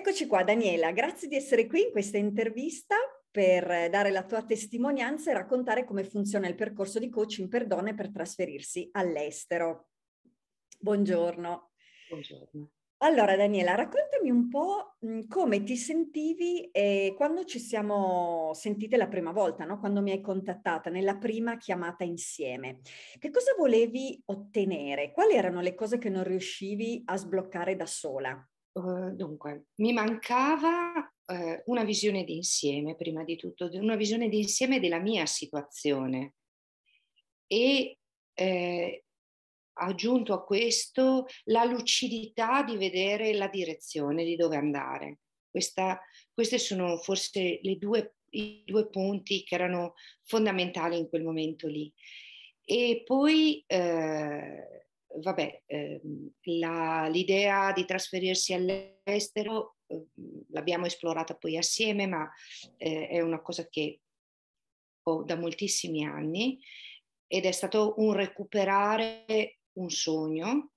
Eccoci qua Daniela, grazie di essere qui in questa intervista per eh, dare la tua testimonianza e raccontare come funziona il percorso di coaching per donne per trasferirsi all'estero. Buongiorno. Buongiorno. Allora Daniela, raccontami un po' come ti sentivi eh, quando ci siamo sentite la prima volta, no? quando mi hai contattata nella prima chiamata insieme. Che cosa volevi ottenere? Quali erano le cose che non riuscivi a sbloccare da sola? Uhm, dunque, mi mancava uh, una visione d'insieme, prima di tutto, una visione d'insieme della mia situazione e eh, aggiunto a questo la lucidità di vedere la direzione di dove andare. Questa, queste sono forse due, i due punti che erano fondamentali in quel momento lì. E poi eh, vabbè, ehm, la, l'idea di trasferirsi all'estero eh, l'abbiamo esplorata poi assieme, ma eh, è una cosa che ho da moltissimi anni ed è stato un recuperare un sogno,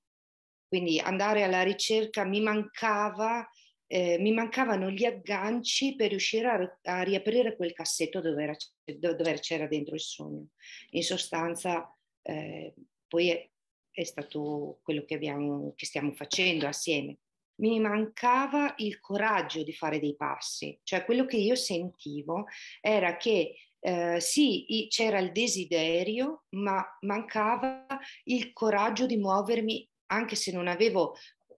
quindi andare alla ricerca mi mancava. Eh, mi mancavano gli agganci per riuscire a, a riaprire quel cassetto dove, era, dove, c'era dentro il sogno. In sostanza, eh, poi è, è stato quello che, abbiamo, che stiamo facendo assieme. Mi mancava il coraggio di fare dei passi, cioè quello che io sentivo era che eh, sì, c'era il desiderio, ma mancava il coraggio di muovermi, anche se non avevo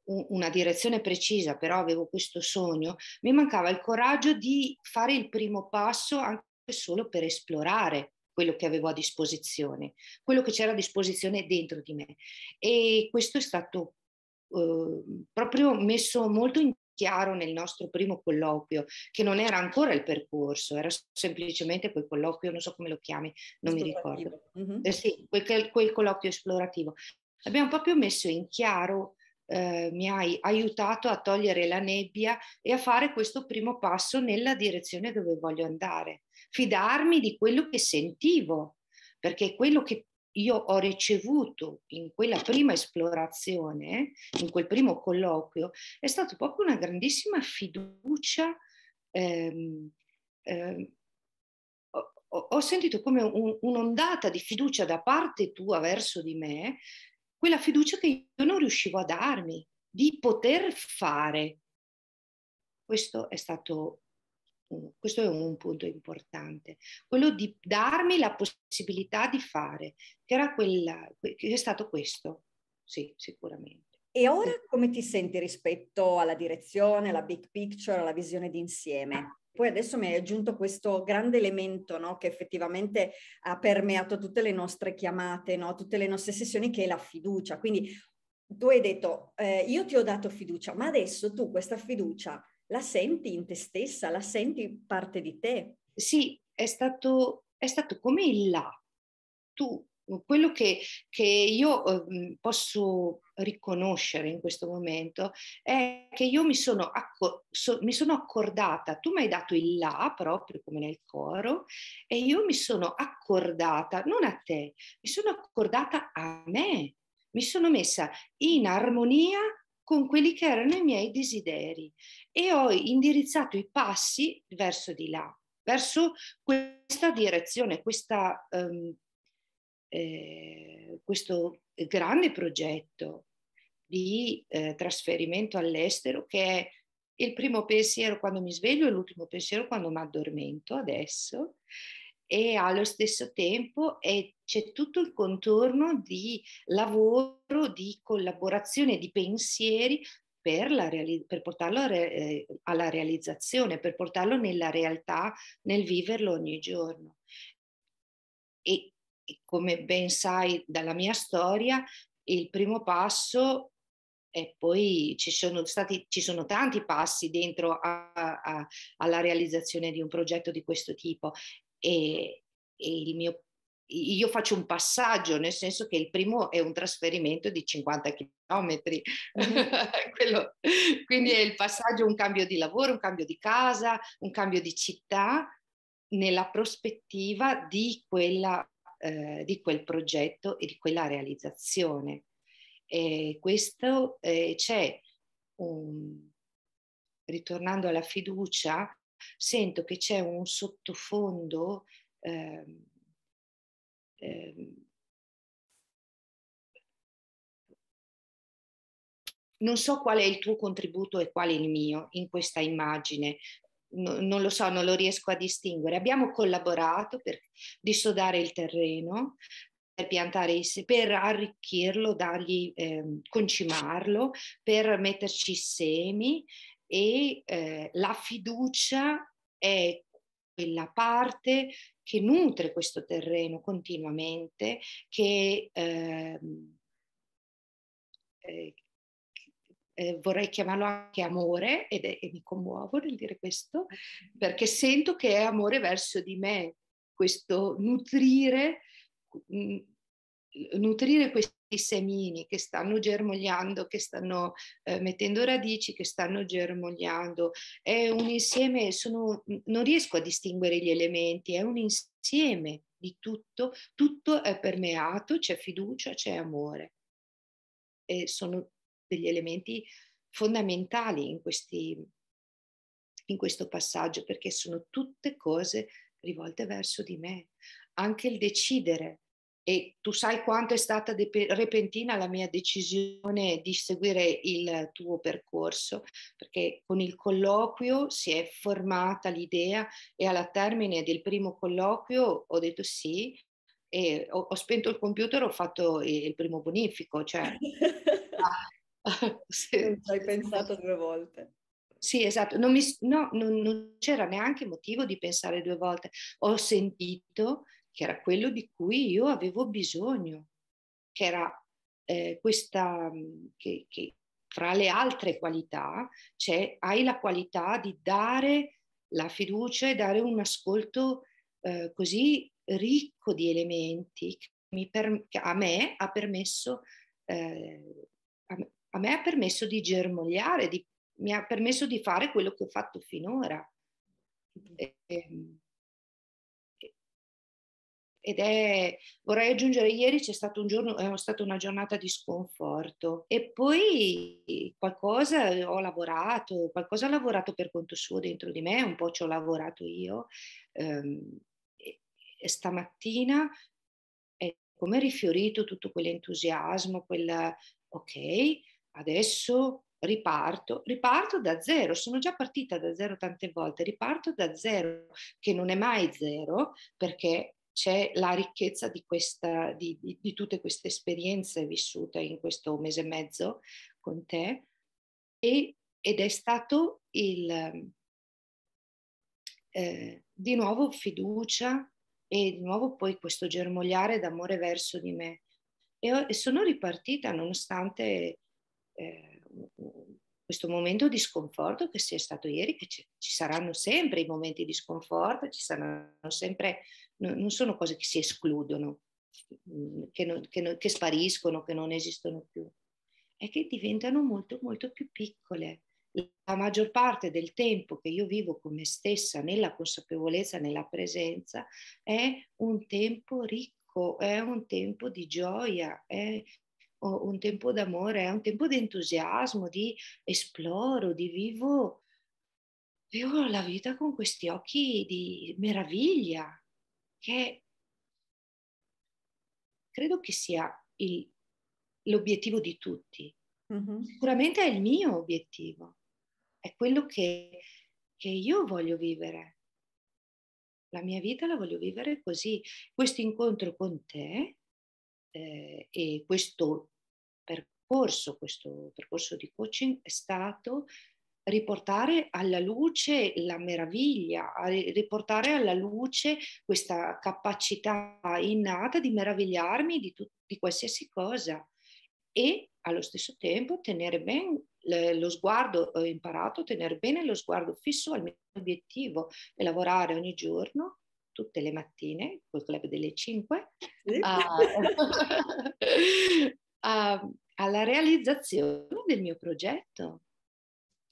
una direzione precisa, però avevo questo sogno, mi mancava il coraggio di fare il primo passo anche solo per esplorare quello che avevo a disposizione, quello che c'era a disposizione dentro di me. E questo è stato eh, proprio messo molto in chiaro nel nostro primo colloquio, che non era ancora il percorso, era semplicemente quel colloquio, non so come lo chiami, non mi ricordo. Mm-hmm. Eh sì, quel, quel, colloquio esplorativo. Abbiamo proprio messo in chiaro, eh, mi hai aiutato a togliere la nebbia e a fare questo primo passo nella direzione dove voglio andare fidarmi di quello che sentivo, perché quello che io ho ricevuto in quella prima esplorazione, in quel primo colloquio, è stata proprio una grandissima fiducia. Ehm, ehm, ho, sentito come un, un'ondata di fiducia da parte tua verso di me, quella fiducia che io non riuscivo a darmi, di poter fare. Questo è stato questo è un punto importante, quello di darmi la possibilità di fare, che, era quella, che è stato questo, sì, sicuramente. E ora come ti senti rispetto alla direzione, alla big picture, alla visione d'insieme? Poi adesso mi hai aggiunto questo grande elemento no, che effettivamente ha permeato tutte le nostre chiamate, no, tutte le nostre sessioni, che è la fiducia. Quindi tu hai detto, eh, io ti ho dato fiducia, ma adesso tu questa fiducia la senti in te stessa, la senti parte di te. Sì, è stato, è stato come il là. Tu, quello che, che io ehm, posso riconoscere in questo momento è che io mi sono, acco- so, mi sono accordata, tu mi hai dato il là proprio come nel coro e io mi sono accordata, non a te, mi sono accordata a me, mi sono messa in armonia con quelli che erano i miei desideri e ho indirizzato i passi verso di là, verso questa direzione, questa, um, eh, questo grande progetto di eh, trasferimento all'estero che è il primo pensiero quando mi sveglio e l'ultimo pensiero quando mi addormento adesso e allo stesso tempo è, c'è tutto il contorno di lavoro, di collaborazione, di pensieri per, reali- per portarlo re- eh, alla realizzazione, per portarlo nella realtà, nel viverlo ogni giorno. E, e come ben sai dalla mia storia, il primo passo e poi ci sono, stati, ci sono tanti passi dentro a, a, alla realizzazione di un progetto di questo tipo e, e mio, io faccio un passaggio, nel senso che il primo è un trasferimento di 50 km, mm-hmm. Quello, quindi è il passaggio, un cambio di lavoro, un cambio di casa, un cambio di città, nella prospettiva di, quella, eh, di quel progetto e di quella realizzazione. E questo eh, c'è, un, ritornando alla fiducia, sento che c'è un sottofondo eh, eh, non so qual è il tuo contributo e qual è il mio in questa immagine, no, non lo so, non lo riesco a distinguere. Abbiamo collaborato per dissodare il terreno, per piantare, i, per arricchirlo, dargli, eh, concimarlo, per metterci i semi, e eh, la fiducia è quella parte che nutre questo terreno continuamente, che ehm, eh, eh, vorrei chiamarlo anche amore, ed è, e mi commuovo nel dire questo, perché sento che è amore verso di me, questo nutrire mh, nutrire questi semini che stanno germogliando, che stanno eh, mettendo radici, che stanno germogliando. È un insieme, sono, non riesco a distinguere gli elementi, è un insieme di tutto, tutto è permeato, c'è fiducia, c'è amore. E sono degli elementi fondamentali in, questi, in questo passaggio perché sono tutte cose rivolte verso di me. Anche il decidere e tu sai quanto è stata de- repentina la mia decisione di seguire il tuo percorso, perché con il colloquio si è formata l'idea e alla termine del primo colloquio ho detto sì e ho, ho spento il computer, ho fatto il primo bonifico, cioè... sì. hai pensato due volte. Sì, esatto, non, mi, no, non, non c'era neanche motivo di pensare due volte. Ho sentito che era quello di cui io avevo bisogno, che era eh, questa, mm, che, che fra le altre qualità c'è, hai la qualità di dare la fiducia e dare un ascolto eh, così ricco di elementi che, per, che, a me ha permesso, eh, a, a, me ha permesso di germogliare, di, mi ha permesso di fare quello che ho fatto finora. Mm-hmm. E, ehm, ed è, vorrei aggiungere, ieri c'è stato un giorno, è stata una giornata di sconforto e poi qualcosa eh, ho lavorato, qualcosa ha lavorato per conto suo dentro di me, un po' ci ho lavorato io. Ehm, e stamattina è come rifiorito tutto quell'entusiasmo, quel ok, adesso riparto, riparto da zero, sono già partita da zero tante volte, riparto da zero, che non è mai zero, perché c'è la ricchezza di, questa, di, di, di tutte queste esperienze vissute in questo mese e mezzo con te e, ed è stato il, eh, di nuovo fiducia e di nuovo poi questo germogliare d'amore verso di me. E, ho, e sono ripartita nonostante eh, questo momento di sconforto che sia stato ieri, che ci, ci saranno sempre i momenti di sconforto, ci saranno sempre non sono cose che si escludono, mm, che, non, che, non, che spariscono, che non esistono più, è che diventano molto, molto più piccole. La maggior parte del tempo che io vivo con me stessa, nella consapevolezza, nella presenza, è un tempo ricco, è un tempo di gioia, è un tempo d'amore, è un tempo di entusiasmo, di esploro, di vivo. Vivo la vita con questi occhi di meraviglia, perché credo che sia il, l'obiettivo di tutti. Mm-hmm. Sicuramente è il mio obiettivo, è quello che, che io voglio vivere. La mia vita la voglio vivere così. Questo incontro con te eh, e questo percorso, questo percorso di coaching è stato riportare alla luce la meraviglia, riportare alla luce questa capacità innata di meravigliarmi di, tut- di qualsiasi cosa e allo stesso tempo tenere ben lo sguardo, ho imparato a tenere bene lo sguardo fisso al mio obiettivo e lavorare ogni giorno tutte le mattine col club delle 5 sì. a, a, alla realizzazione del mio progetto.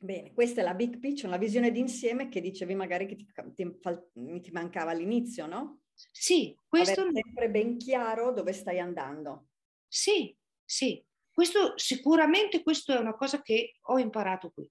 Bene, questa è la big picture, una visione d'insieme che dicevi magari che ti, ti, ti mancava all'inizio, no? Sì, questo... Avere sempre ben chiaro dove stai andando. Sì, sì. Questo, sicuramente questa è una cosa che ho imparato qui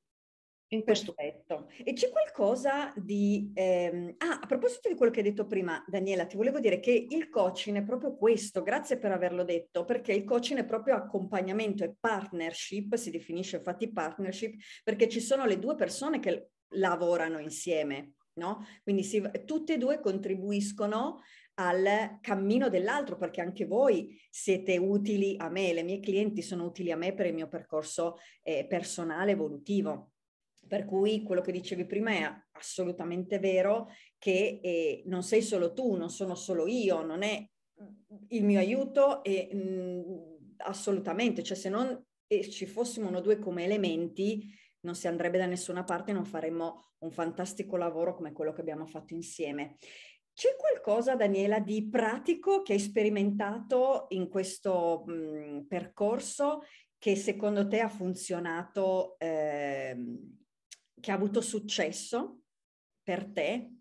in questo letto. E c'è qualcosa di... Ehm... Ah, a proposito di quello che hai detto prima, Daniela, ti volevo dire che il coaching è proprio questo, grazie per averlo detto, perché il coaching è proprio accompagnamento e partnership, si definisce infatti partnership, perché ci sono le due persone che lavorano insieme, no? Quindi si... tutte e due contribuiscono al cammino dell'altro, perché anche voi siete utili a me, le mie clienti sono utili a me per il mio percorso eh, personale evolutivo. Per cui quello che dicevi prima è assolutamente vero che eh, non sei solo tu, non sono solo io, non è mm, il mio aiuto e mh, mm, assolutamente, cioè se non eh, ci fossimo uno o due come elementi non si andrebbe da nessuna parte, non faremmo un fantastico lavoro come quello che abbiamo fatto insieme. C'è qualcosa, Daniela, di pratico che hai sperimentato in questo mh, mm, percorso che secondo te ha funzionato eh, che ha avuto successo per te? Eh.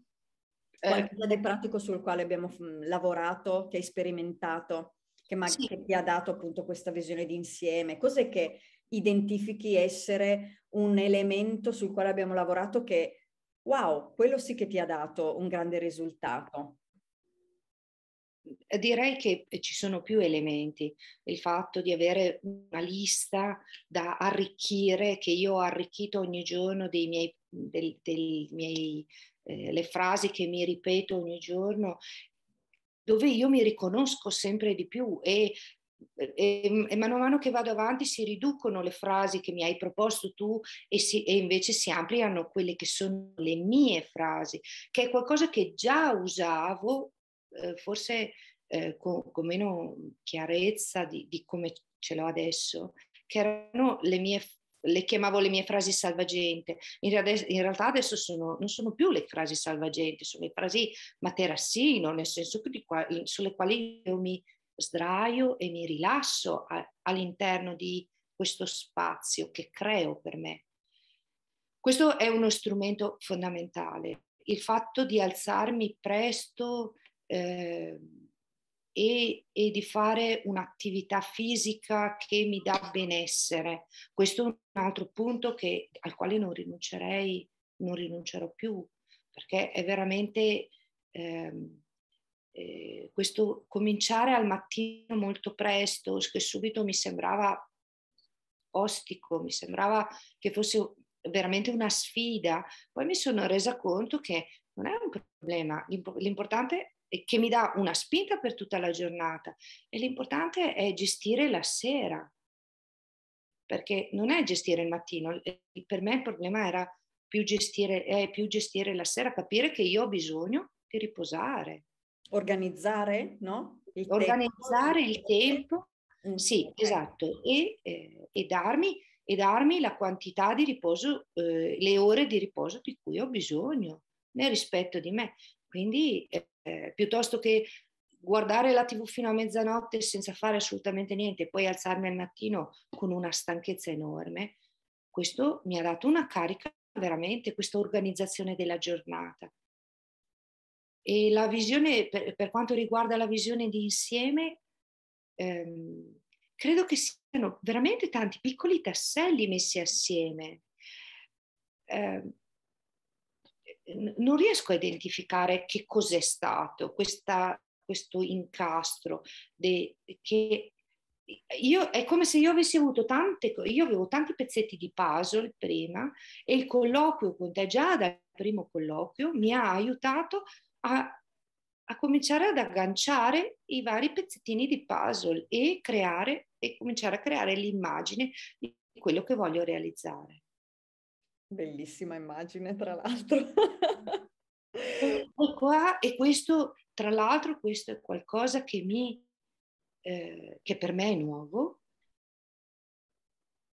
Qualcosa di pratico sul quale abbiamo f- mm, lavorato, che hai sperimentato, che, mag- sì. che ti ha dato appunto questa visione d'insieme? Cos'è che identifichi essere un elemento sul quale abbiamo lavorato che, wow, quello sì che ti ha dato un grande risultato? Mhmm, direi che ehm, ci sono più elementi, il fatto di avere una lista da arricchire, che io ho arricchito ogni giorno dei miei, del, dei miei eh, le frasi che mi ripeto ogni giorno, dove io mi riconosco sempre di più e, e, ehm, e, mano a mano che vado avanti si riducono le frasi che mi hai proposto tu e, si, e invece si ampliano quelle che sono le mie frasi, che è qualcosa che già usavo eh, forse eh, con, con, meno chiarezza di, di, come ce l'ho adesso, che erano le mie, le chiamavo le mie frasi salvagente. In, in realtà adesso sono, non sono più le frasi salvagente, sono le frasi materassino, nel senso qua, sulle quali io mi sdraio e mi rilasso a, all'interno di questo spazio che creo per me. Questo è uno strumento fondamentale, il fatto di alzarmi presto eh, e, e, di fare un'attività fisica che mi dà benessere. Questo è un altro punto che, al quale non rinuncerei, non rinuncerò più, perché è veramente ehm, eh, questo cominciare al mattino molto presto, che subito mi sembrava ostico, mi sembrava che fosse veramente una sfida, poi mi sono resa conto che non è un problema, l'importante che mi dà una spinta per tutta la giornata e l'importante è gestire la sera, perché non è gestire il mattino, per me il problema era più gestire, è più gestire la sera, capire che io ho bisogno di riposare. Organizzare, no? Il Organizzare tempo. il tempo, mm. sì, okay. esatto, e, eh, e, darmi, e, darmi, la quantità di riposo, eh, le ore di riposo di cui ho bisogno, nel rispetto di me. Quindi eh, eh, piuttosto che guardare la tv fino a mezzanotte senza fare assolutamente niente e poi alzarmi al mattino con una stanchezza enorme, questo mi ha dato una carica veramente, questa organizzazione della giornata. E la visione, per, per quanto riguarda la visione di insieme, ehm, credo che siano veramente tanti piccoli tasselli messi assieme. Eh, non riesco a identificare che cos'è stato questa, questo incastro de, che io, è come se io avessi avuto tante cose, io avevo tanti pezzetti di puzzle prima e il colloquio con te già dal primo colloquio mi ha aiutato a, a cominciare ad agganciare i vari pezzettini di puzzle e creare e cominciare a creare l'immagine di quello che voglio realizzare. Bellissima immagine, tra l'altro. e, ecco qua, e questo, tra l'altro, questo è qualcosa che, mi, eh, che per me è nuovo.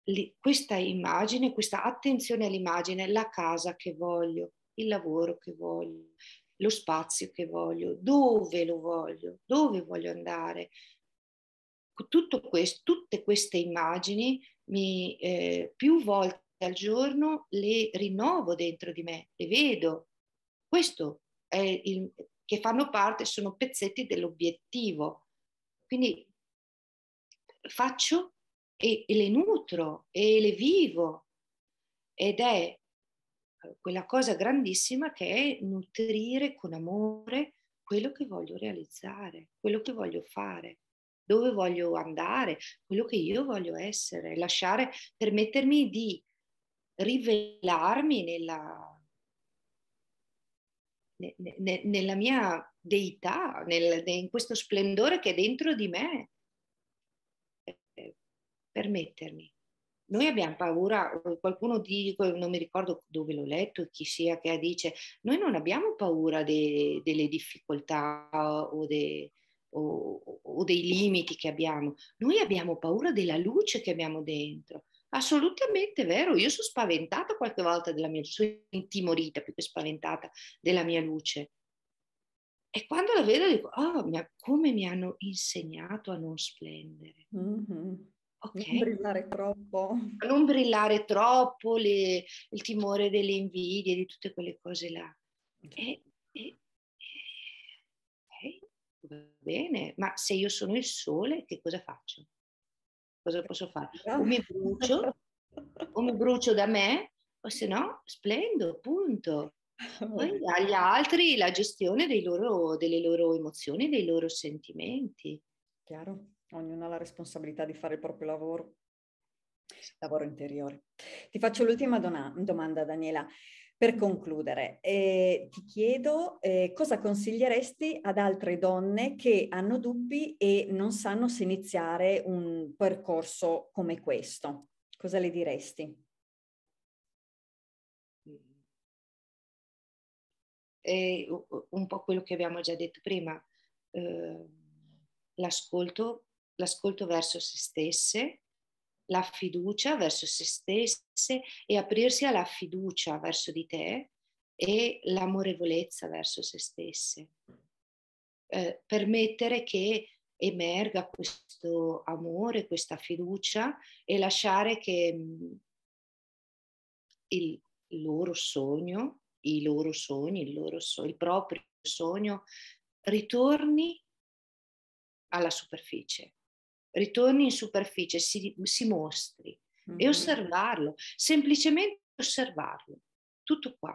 Lì, questa immagine, questa attenzione all'immagine, la casa che voglio, il lavoro che voglio, lo spazio che voglio, dove lo voglio, dove voglio andare. Questo, tutte queste immagini mi, eh, più volte al giorno le rinnovo dentro di me, le vedo. Questo è il, che fanno parte, sono pezzetti dell'obiettivo. Quindi faccio e, e le nutro e le vivo ed è eh, quella cosa grandissima che è nutrire con amore quello che voglio realizzare, quello che voglio fare dove voglio andare, quello che io voglio essere, lasciare, permettermi di rivelarmi nella, nella mia deità, nel, in questo splendore che è dentro di me, eh, permettermi. Noi abbiamo paura, qualcuno dice, non mi ricordo dove l'ho letto, chi sia che dice, noi non abbiamo paura de, delle difficoltà o, de, o, o dei limiti che abbiamo, noi abbiamo paura della luce che abbiamo dentro Assolutamente vero, io sono spaventata qualche volta della mia luce, sono intimorita più che spaventata della mia luce. E quando la vedo dico, oh, ma come mi hanno insegnato a non splendere. Mm-hmm. Okay. Non brillare troppo. A non brillare troppo, le, il timore delle invidie, di tutte quelle cose là. E, e, e, va bene, ma se io sono il sole, che cosa faccio? cosa posso fare? O mi brucio, o mi brucio da me, o se no splendo, punto. Poi agli altri la gestione loro, delle loro emozioni, dei loro sentimenti. Chiaro, ognuno ha la responsabilità di fare il proprio lavoro, lavoro interiore. Ti faccio l'ultima dona- domanda, Daniela. Per concludere, eh, ti chiedo eh, cosa consiglieresti ad altre donne che hanno dubbi e non sanno se iniziare un percorso come questo? Cosa le diresti? È un po' quello che abbiamo già detto prima, eh, l'ascolto, l'ascolto verso se stesse, la fiducia verso se stesse e aprirsi alla fiducia verso di te e l'amorevolezza verso se stesse. Eh, permettere che emerga questo amore, questa fiducia e lasciare che il, mm, il loro sogno, i loro sogni, il, loro so- il proprio sogno ritorni alla superficie ritorni in superficie, si, si mostri mm-hmm. e osservarlo, semplicemente osservarlo, tutto qua.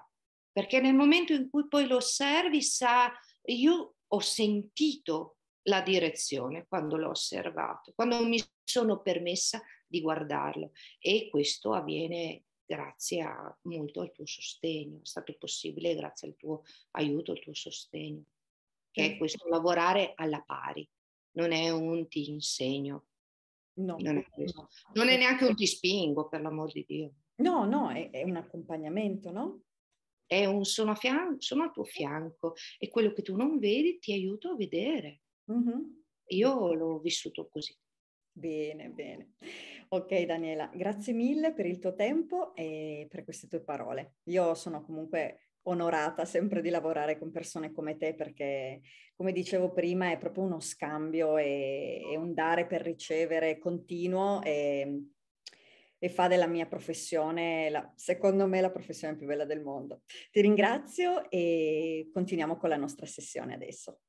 Perché nel momento in cui poi lo osservi, sa, io ho sentito la direzione quando l'ho osservato, quando mi sono permessa di guardarlo e questo avviene grazie a, molto al tuo sostegno, è stato possibile grazie al tuo aiuto, al tuo sostegno, che è mm. questo lavorare alla pari non è un ti insegno. No. Non, è, non è neanche un ti spingo, per l'amor di Dio. No, no, è, è un accompagnamento, no? È un sono a, fian- sono a tuo fianco e quello che tu non vedi ti aiuto a vedere. Mm-hmm. Io l'ho vissuto così. Bene, bene. Ok Daniela, grazie mille per il tuo tempo e per queste tue parole. Io sono comunque onorata sempre di lavorare con persone come te perché, come dicevo prima, è proprio uno scambio e, e un dare per ricevere continuo e, e fa della mia professione, la, secondo me, la professione più bella del mondo. Ti ringrazio e continuiamo con la nostra sessione adesso.